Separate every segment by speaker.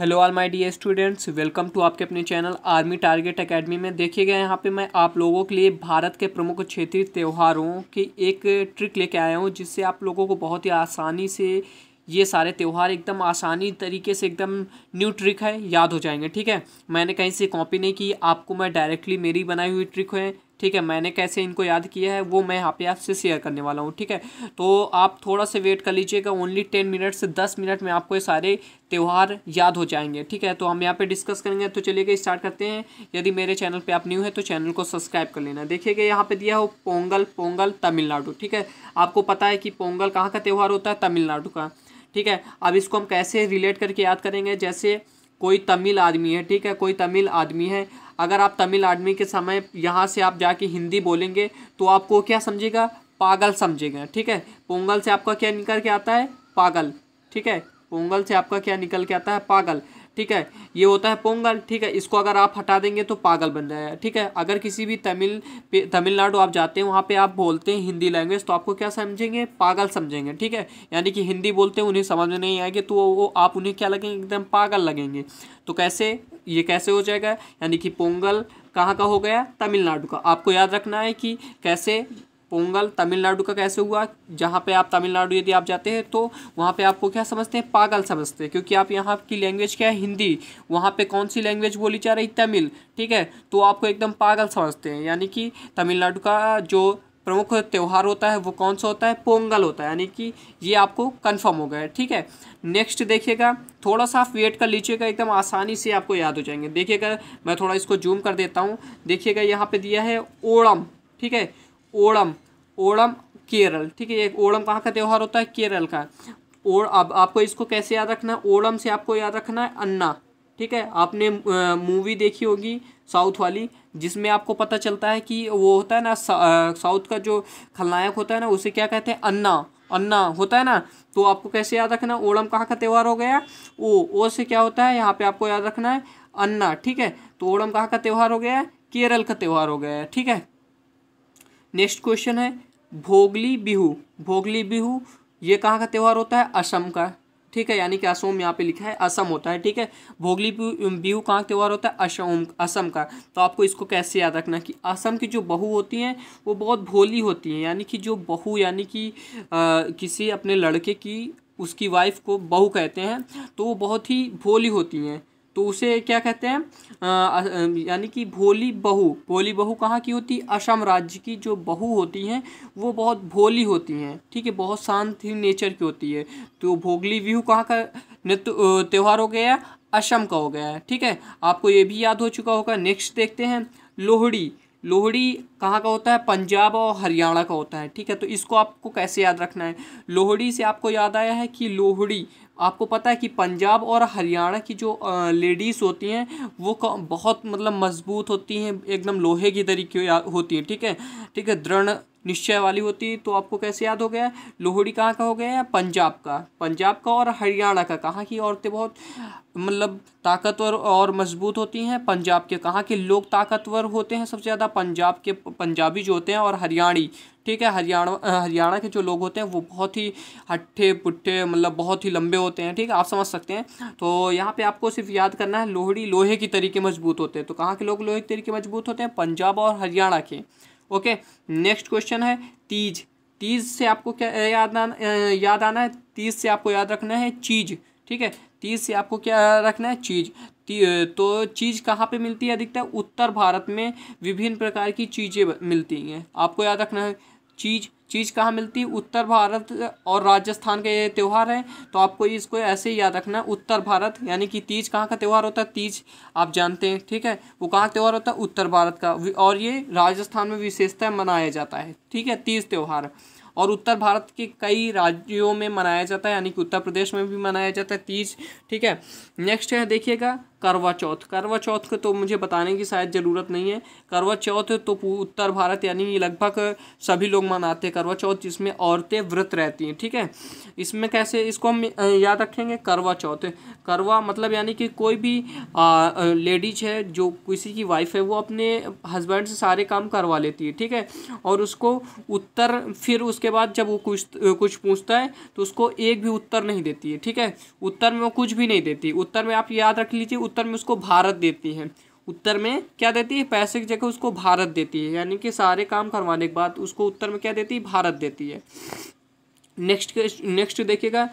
Speaker 1: hello all my dear students welcome to आपके अपने channel army target academy में गए यहाँ पे मैं आप लोगों के लिए भारत के प्रमुख क्षेत्रीय त्योहारों की एक ट्रिक लेके आया हूँ जिससे आप लोगों को बहुत ही आसानी से ये सारे त्यौहार एकदम आसानी तरीके से एकदम न्यू ट्रिक है याद हो जाएंगे ठीक है मैंने कहीं से कॉपी नहीं की आपको मैं डायरेक्टली मेरी बनाई हुई ट्रिक है ठीक है मैंने कैसे इनको याद किया है वो मैं यहाँ पे आपसे शेयर करने वाला हूँ ठीक है तो आप थोड़ा सा वेट कर लीजिएगा ओनली टेन मिनट से दस मिनट में आपको ये सारे त्यौहार याद हो जाएंगे ठीक है तो हम यहाँ पे डिस्कस करेंगे तो चलिए स्टार्ट करते हैं यदि मेरे चैनल पे आप न्यू है तो चैनल को सब्सक्राइब कर लेना देखिएगा यहाँ पे दिया हो पोंगल पोंगल तमिलनाडु ठीक है आपको पता है कि पोंगल कहाँ का त्यौहार होता है तमिलनाडु का ठीक है अब इसको हम कैसे रिलेट करके याद करेंगे जैसे कोई तमिल आदमी है ठीक है कोई तमिल आदमी है अगर आप तमिल आदमी के समय यहाँ से आप जाके हिंदी बोलेंगे तो आपको क्या समझेगा पागल समझेगा ठीक है पोंगल से आपका क्या निकल के आता है पागल ठीक है पोंगल से आपका क्या निकल के आता है पागल ठीक है ये होता है पोंगल ठीक है इसको अगर आप हटा देंगे तो पागल बन जाएगा ठीक है अगर किसी भी तमिल तमिलनाडु आप जाते हैं वहाँ पे आप बोलते हैं हिंदी लैंग्वेज तो आपको क्या समझेंगे पागल समझेंगे ठीक है यानी कि हिंदी बोलते हैं उन्हें समझ में नहीं आएगी तो वो आप उन्हें क्या लगेंगे एकदम पागल लगेंगे तो कैसे ये कैसे हो जाएगा यानी कि पोंगल कहाँ का हो गया तमिलनाडु का आपको याद रखना है कि कैसे पोंगल तमिलनाडु का कैसे हुआ जहाँ पे आप तमिलनाडु यदि आप जाते हैं तो वहाँ पे आपको क्या समझते हैं पागल समझते हैं क्योंकि आप यहाँ की लैंग्वेज क्या है हिंदी वहाँ पे कौन सी लैंग्वेज बोली जा रही तमिल ठीक है तो आपको एकदम पागल समझते हैं यानी कि तमिलनाडु का जो प्रमुख त्यौहार होता है वो कौन सा होता है पोंगल होता है यानी कि ये आपको कन्फर्म हो गया है ठीक है नेक्स्ट देखिएगा थोड़ा सा आप वेट कर लीजिएगा एकदम आसानी से आपको याद हो जाएंगे देखिएगा मैं थोड़ा इसको जूम कर देता हूँ देखिएगा यहाँ पे दिया है ओणम ठीक है ओणम ओणम केरल ठीक है एक ओणम कहाँ का त्यौहार होता है केरल का और अब आपको इसको कैसे याद रखना है ओणम से आपको याद रखना है अन्ना ठीक है आपने मूवी देखी होगी साउथ वाली जिसमें आपको पता चलता है कि वो होता है ना साउथ का जो खलनायक होता है ना उसे क्या कहते हैं अन्ना अन्ना होता है ना तो आपको कैसे याद रखना ओणम कहाँ का त्यौहार हो गया ओ ओ से क्या होता है यहाँ पे आपको याद रखना है अन्ना ठीक है तो ओणम कहाँ का त्यौहार हो गया केरल का त्यौहार हो गया है ठीक है नेक्स्ट क्वेश्चन है भोगली बिहू भोगली बिहू ये कहाँ का त्यौहार होता है असम का ठीक है यानी कि असोम यहाँ पे लिखा है असम होता है ठीक है भोगली बिहू कहाँ त्यौहार होता है असोम असम का तो आपको इसको कैसे याद रखना कि असम की जो बहू होती हैं वो बहुत भोली होती हैं यानी कि जो बहू यानी कि किसी अपने लड़के की उसकी वाइफ को बहू कहते हैं तो वो बहुत ही भोली होती हैं तो उसे क्या कहते हैं यानी कि भोली बहू भोली बहू कहाँ की होती असम राज्य की जो बहू होती हैं वो बहुत भोली होती हैं ठीक है बहुत शांत ही नेचर की होती है तो भोगली बिहू कहाँ का नृत्य त्यौहार हो गया असम का हो गया है ठीक है आपको ये भी याद हो चुका होगा नेक्स्ट देखते हैं लोहड़ी लोहड़ी कहाँ का होता है पंजाब और हरियाणा का होता है ठीक है तो इसको आपको कैसे याद रखना है लोहड़ी से आपको याद आया है कि लोहड़ी आपको पता है कि पंजाब और हरियाणा की जो लेडीज़ होती हैं वो बहुत मतलब मजबूत होती हैं एकदम लोहे की तरीके होती हैं ठीक है ठीक है दृढ़ निश्चय वाली होती तो आपको कैसे याद हो गया लोहड़ी कहाँ का हो गया पंजाब का पंजाब का और हरियाणा का कहाँ की औरतें बहुत मतलब ताकतवर और मजबूत होती हैं पंजाब के कहाँ के लोग ताकतवर होते हैं सबसे ज़्यादा पंजाब के पंजाबी जो होते हैं और हरियाणी ठीक है हरियाणा हरियाणा के जो लोग होते हैं वो बहुत ही हट्ठे पुट्ठे मतलब बहुत ही लंबे होते हैं ठीक है आप समझ सकते हैं तो यहाँ पे आपको सिर्फ याद करना है लोहड़ी लोहे की तरीके मजबूत होते हैं तो कहाँ के लोग लोहे के तरीके मजबूत होते हैं पंजाब और हरियाणा के ओके नेक्स्ट क्वेश्चन है तीज तीज से आपको क्या याद आना याद आना है तीज से आपको याद रखना है चीज ठीक है तीज से आपको क्या रखना है चीज तो चीज़ कहाँ पे मिलती है अधिकतर उत्तर भारत में विभिन्न प्रकार की चीज़ें मिलती हैं आपको याद रखना है चीज़ चीज़ कहाँ मिलती है उत्तर भारत और राजस्थान के ये त्यौहार हैं तो आपको इसको ऐसे ही याद रखना है उत्तर भारत यानी कि तीज कहाँ का त्यौहार होता है तीज आप जानते हैं ठीक है वो कहाँ त्यौहार होता है उत्तर भारत का और ये राजस्थान में विशेषतः मनाया जाता है ठीक है तीज त्यौहार और उत्तर भारत के कई राज्यों में मनाया जाता है यानी कि उत्तर प्रदेश में भी मनाया जाता है तीज ठीक है नेक्स्ट है देखिएगा करवा चौथ करवा चौथ तो मुझे बताने की शायद ज़रूरत नहीं है करवा चौथ तो उत्तर भारत यानी लगभग सभी लोग मनाते हैं करवा चौथ जिसमें औरतें व्रत रहती हैं ठीक है इसमें कैसे इसको हम याद रखेंगे करवा चौथ करवा मतलब यानी कि कोई भी लेडीज है जो किसी की वाइफ है वो अपने हस्बैंड से सारे काम करवा लेती है ठीक है और उसको उत्तर फिर उसके बाद जब वो कुछ कुछ पूछता है तो उसको एक भी उत्तर नहीं देती है ठीक है उत्तर में वो कुछ भी नहीं देती उत्तर में आप याद रख लीजिए उत्तर में उसको भारत देती है उत्तर में क्या देती है पैसे की जगह उसको भारत देती है यानी कि सारे काम करवाने के बाद उसको उत्तर में क्या देती है भारत देती है नेक्स्ट नेक्स्ट देखिएगा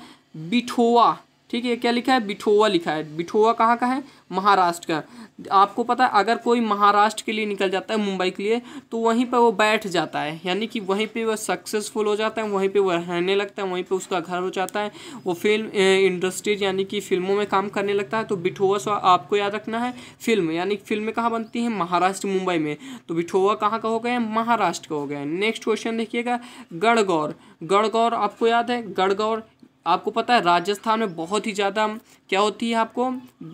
Speaker 1: बिठोआ ठीक है क्या लिखा है बिठोवा लिखा है बिठोवा कहाँ का है महाराष्ट्र का आपको पता है अगर कोई महाराष्ट्र के लिए निकल जाता है मुंबई के लिए तो वहीं पर वो बैठ जाता है यानी कि वहीं पे वह सक्सेसफुल हो जाता है वहीं पे वह रहने लगता है वहीं पे उसका घर हो जाता है वो फिल्म इंडस्ट्रीज यानी कि फिल्मों में काम करने लगता है तो बिठोवा सो आपको याद रखना है फिल्म यानी फिल्में कहाँ बनती हैं महाराष्ट्र मुंबई में तो बिठोवा कहाँ का हो गया महाराष्ट्र का हो गया नेक्स्ट क्वेश्चन देखिएगा गढ़गौर गढ़गौर आपको याद है गढ़गौर आपको पता है राजस्थान में बहुत ही ज़्यादा क्या होती है आपको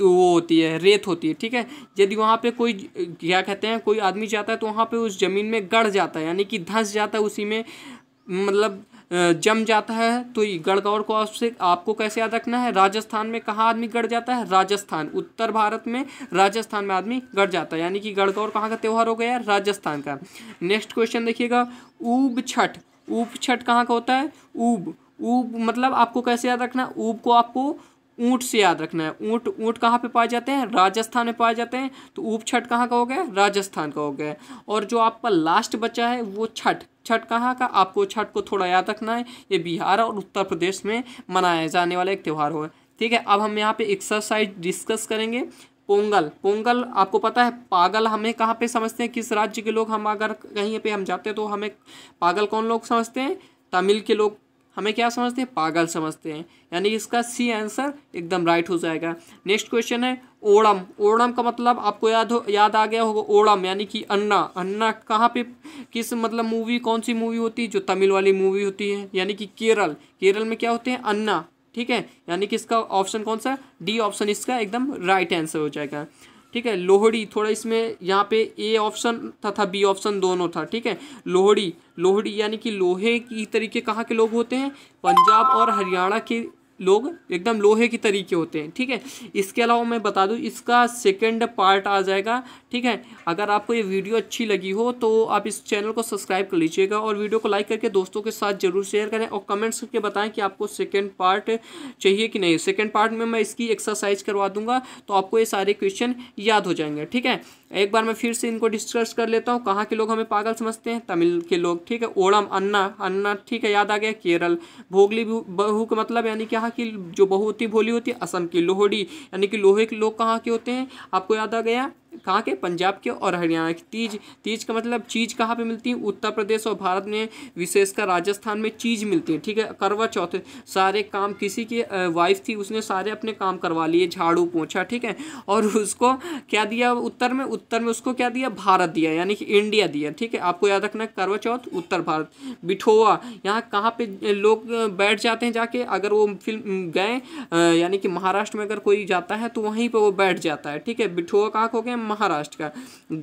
Speaker 1: वो होती है रेत होती है ठीक है यदि वहाँ पे कोई क्या कहते हैं कोई आदमी जाता है तो वहाँ पे उस ज़मीन में गढ़ जाता है यानी कि धंस जाता है उसी में मतलब जम जाता है तो गढ़गौर को आपसे आपको कैसे याद रखना है राजस्थान में कहाँ आदमी गढ़ जाता है राजस्थान उत्तर भारत में राजस्थान में आदमी गढ़ जाता है यानी कि गढ़गौर कहाँ का त्यौहार हो गया है राजस्थान का नेक्स्ट क्वेश्चन देखिएगा ऊब छठ ऊब छठ कहाँ का होता है ऊब ऊब मतलब आपको कैसे याद रखना है ऊब को आपको ऊँट से याद रखना है ऊँट ऊँट कहाँ पे पाए जाते हैं राजस्थान में पाए जाते हैं तो ऊप छठ कहाँ का हो गया राजस्थान का हो गया और जो आपका लास्ट बचा है वो छठ छठ कहाँ का आपको छठ को थोड़ा याद रखना है ये बिहार और उत्तर प्रदेश में मनाया जाने वाला एक त्यौहार हो ठीक है अब हम यहाँ पर एक्सरसाइज डिस्कस करेंगे पोंगल पोंगल आपको पता है पागल हमें कहाँ पे समझते हैं किस राज्य के लोग हम अगर कहीं पे हम जाते हैं तो हमें पागल कौन लोग समझते हैं तमिल के लोग हमें क्या समझते हैं पागल समझते हैं यानी इसका सी आंसर एकदम राइट हो जाएगा नेक्स्ट क्वेश्चन है ओणम ओणम का मतलब आपको याद हो याद आ गया होगा ओणम यानी कि अन्ना अन्ना कहाँ पे किस मतलब मूवी कौन सी मूवी होती है जो तमिल वाली मूवी होती है यानी कि केरल केरल में क्या होते हैं अन्ना ठीक है यानी कि इसका ऑप्शन कौन सा डी ऑप्शन इसका एकदम राइट आंसर हो जाएगा ठीक है लोहड़ी थोड़ा इसमें यहाँ पे ए ऑप्शन था बी ऑप्शन दोनों था ठीक है लोहड़ी लोहड़ी यानी कि लोहे की तरीके कहाँ के लोग होते हैं पंजाब और हरियाणा के लोग एकदम लोहे की तरीके होते हैं ठीक है इसके अलावा मैं बता दूँ इसका सेकंड पार्ट आ जाएगा ठीक है अगर आपको ये वीडियो अच्छी लगी हो तो आप इस चैनल को सब्सक्राइब कर लीजिएगा और वीडियो को लाइक करके दोस्तों के साथ जरूर शेयर करें और कमेंट्स करके बताएं कि आपको सेकेंड पार्ट चाहिए कि नहीं सेकेंड पार्ट में मैं इसकी एक्सरसाइज करवा दूँगा तो आपको ये सारे क्वेश्चन याद हो जाएंगे ठीक है एक बार मैं फिर से इनको डिस्कस कर लेता हूँ कहाँ के लोग हमें पागल समझते हैं तमिल के लोग ठीक है ओणम अन्ना अन्ना ठीक है याद आ गया केरल भोगली बहू का मतलब यानी कि यहाँ की जो बहुती भोली होती है असम की लोहड़ी यानी कि लोहे के लोग कहाँ के होते हैं आपको याद आ गया कहाँ के पंजाब के और हरियाणा के तीज तीज का मतलब चीज कहाँ पे मिलती है उत्तर प्रदेश और भारत में विशेषकर राजस्थान में चीज मिलती है ठीक है करवा चौथ सारे काम किसी की वाइफ थी उसने सारे अपने काम करवा लिए झाड़ू पोछा ठीक है और उसको क्या दिया उत्तर में उत्तर में उसको क्या दिया भारत दिया यानी कि इंडिया दिया ठीक है आपको याद रखना करवा चौथ उत्तर भारत बिठोआ यहाँ कहाँ पर लोग बैठ जाते हैं जाके अगर वो फिल्म गए यानी कि महाराष्ट्र में अगर कोई जाता है तो वहीं पर वो बैठ जाता है ठीक है बिठोआ कहाँ को गए महाराष्ट्र का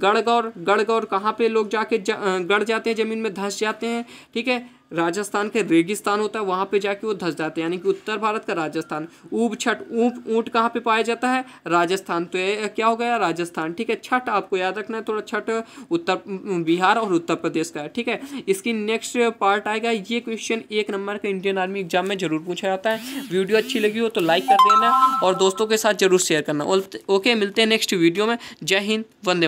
Speaker 1: गढ़गौर गढ़गौर कहाँ पे लोग जाके जा, गढ़ जाते हैं ज़मीन में धंस जाते हैं ठीक है राजस्थान के रेगिस्तान होता है वहाँ पे जाके वो धस जाते हैं यानी कि उत्तर भारत का राजस्थान ऊब छठ ऊँट ऊँट कहाँ पे पाया जाता है राजस्थान तो ये क्या हो गया राजस्थान ठीक है छठ आपको याद रखना है थोड़ा छठ उत्तर बिहार और उत्तर प्रदेश का है ठीक है इसकी नेक्स्ट पार्ट आएगा ये क्वेश्चन एक नंबर का इंडियन आर्मी एग्जाम में जरूर पूछा जाता है वीडियो अच्छी लगी हो तो लाइक कर देना और दोस्तों के साथ जरूर शेयर करना ओके मिलते हैं नेक्स्ट वीडियो में जय हिंद वंदे